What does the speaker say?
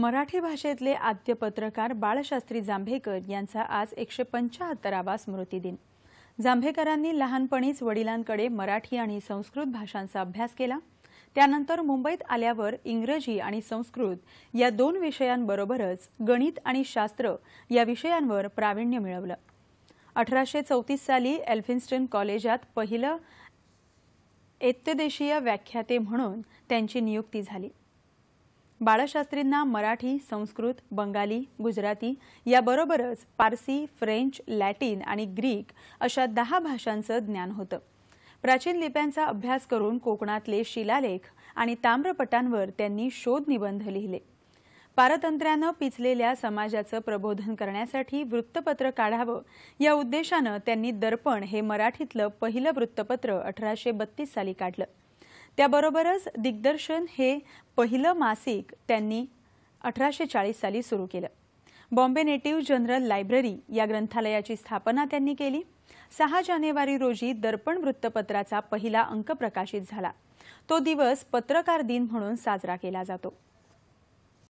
मराठी भाषेतले आद्य पत्रकार बाळशास्त्री जांभेकर यांचा आज एकशे पंचाहत्तरावा स्मृतिदिन जांभेकरांनी लहानपणीच वडिलांकडे मराठी आणि संस्कृत भाषांचा अभ्यास केला त्यानंतर मुंबईत आल्यावर इंग्रजी आणि संस्कृत या दोन विषयांबरोबरच गणित आणि शास्त्र या विषयांवर प्रावीण्य मिळवलं अठराशे चौतीस साली एल्फिन्स्टन कॉलेजात पहिलं एत्तदेशीय व्याख्याते म्हणून त्यांची नियुक्ती झाली बाळशास्त्रींना मराठी संस्कृत बंगाली गुजराती याबरोबरच पारसी फ्रेंच लॅटिन आणि ग्रीक अशा दहा भाषांचं ज्ञान होतं प्राचीन लिप्यांचा अभ्यास करून कोकणातले शिलालेख आणि ताम्रपटांवर त्यांनी शोध निबंध लिहिले पारतंत्र्यानं पिचलेल्या समाजाचं प्रबोधन करण्यासाठी वृत्तपत्र काढावं या उद्देशानं त्यांनी दर्पण हे मराठीतलं पहिलं वृत्तपत्र अठराशे बत्तीस साली काढलं त्याबरोबरच दिग्दर्शन हे पहिलं मासिक त्यांनी अठराशे चाळीस साली सुरू केलं बॉम्बे नेटिव्ह जनरल लायब्ररी या ग्रंथालयाची स्थापना त्यांनी केली सहा जानेवारी रोजी दर्पण वृत्तपत्राचा पहिला अंक प्रकाशित झाला तो दिवस पत्रकार दिन म्हणून साजरा केला जातो